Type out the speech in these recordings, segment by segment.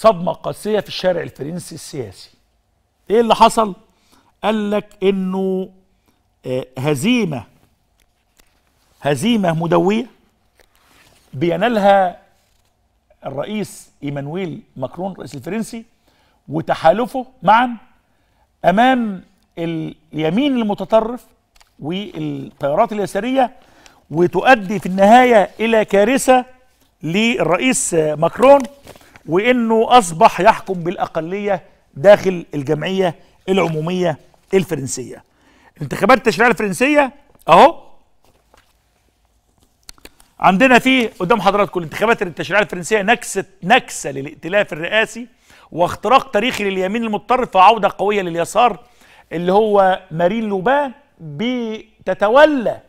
صدمة قاسية في الشارع الفرنسي السياسي ايه اللي حصل قال لك انه آه، هزيمة هزيمة مدوية بينالها الرئيس ايمانويل ماكرون الرئيس الفرنسي وتحالفه معا امام اليمين المتطرف والتيارات اليسارية وتؤدي في النهاية الى كارثة للرئيس ماكرون وانه اصبح يحكم بالاقليه داخل الجمعيه العموميه الفرنسيه انتخابات التشريعيه الفرنسيه اهو عندنا فيه قدام حضراتكم الانتخابات التشريعيه الفرنسيه نكسه نكسه للائتلاف الرئاسي واختراق تاريخي لليمين المتطرف وعوده قويه لليسار اللي هو مارين لوبان بتتولى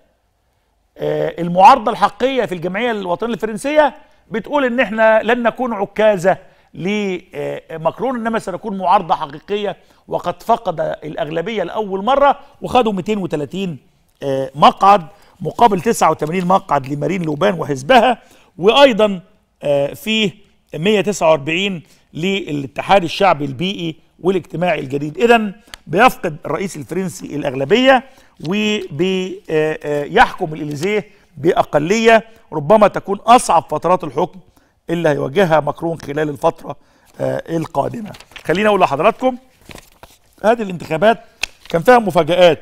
آه، المعارضه الحقيقيه في الجمعيه الوطنيه الفرنسيه بتقول ان احنا لن نكون عكازه آه، لمكرون انما سنكون معارضه حقيقيه وقد فقد الاغلبيه لاول مره وخدوا 230 آه، مقعد مقابل 89 مقعد لمارين لوبان وحزبها وايضا آه، فيه 149 للاتحاد الشعبي البيئي والاجتماعي الجديد اذا بيفقد الرئيس الفرنسي الاغلبيه وبيحكم الاليزيه بأقلية ربما تكون أصعب فترات الحكم اللي هيواجهها مكرون خلال الفترة آه، القادمة خلينا أقول لحضراتكم هذه الانتخابات كان فيها مفاجآت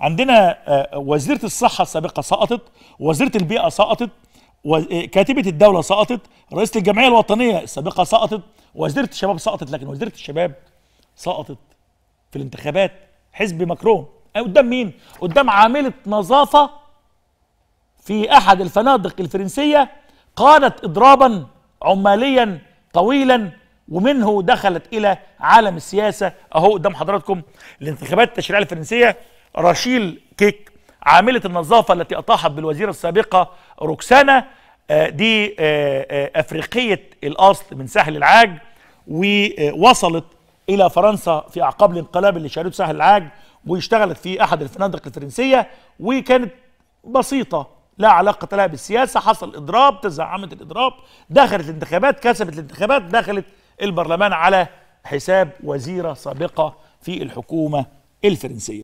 عندنا آه، وزيرة الصحة السابقة سقطت وزيرة البيئة سقطت آه، كاتبة الدولة سقطت رئيسة الجمعية الوطنية السابقة سقطت وزيرة الشباب سقطت لكن وزيرة الشباب سقطت في الانتخابات حزب مكرون قدام مين؟ قدام عاملة نظافة في أحد الفنادق الفرنسية قادت إضرابا عماليا طويلا ومنه دخلت إلى عالم السياسة أهو قدام حضراتكم الانتخابات التشريعية الفرنسية راشيل كيك عاملة النظافة التي أطاحت بالوزيرة السابقة روكسانا آه، دي آه، آه، أفريقية الأصل من سهل العاج ووصلت إلى فرنسا في أعقاب الانقلاب اللي شهدته سهل العاج واشتغلت في أحد الفنادق الفرنسية وكانت بسيطة لا علاقة لها بالسياسة حصل إضراب تزعمت الإضراب دخلت الانتخابات كسبت الانتخابات دخلت البرلمان على حساب وزيرة سابقة في الحكومة الفرنسية